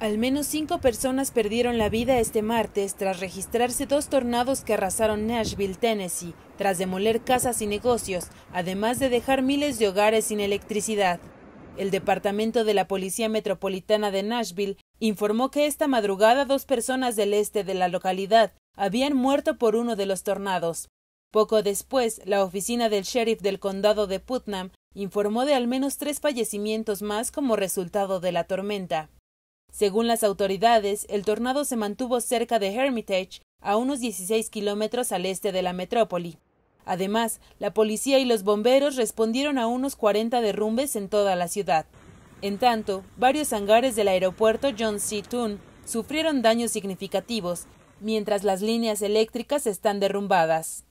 Al menos cinco personas perdieron la vida este martes tras registrarse dos tornados que arrasaron Nashville, Tennessee, tras demoler casas y negocios, además de dejar miles de hogares sin electricidad. El Departamento de la Policía Metropolitana de Nashville informó que esta madrugada dos personas del este de la localidad habían muerto por uno de los tornados. Poco después, la oficina del sheriff del condado de Putnam informó de al menos tres fallecimientos más como resultado de la tormenta. Según las autoridades, el tornado se mantuvo cerca de Hermitage, a unos 16 kilómetros al este de la metrópoli. Además, la policía y los bomberos respondieron a unos 40 derrumbes en toda la ciudad. En tanto, varios hangares del aeropuerto John C. Toon sufrieron daños significativos, mientras las líneas eléctricas están derrumbadas.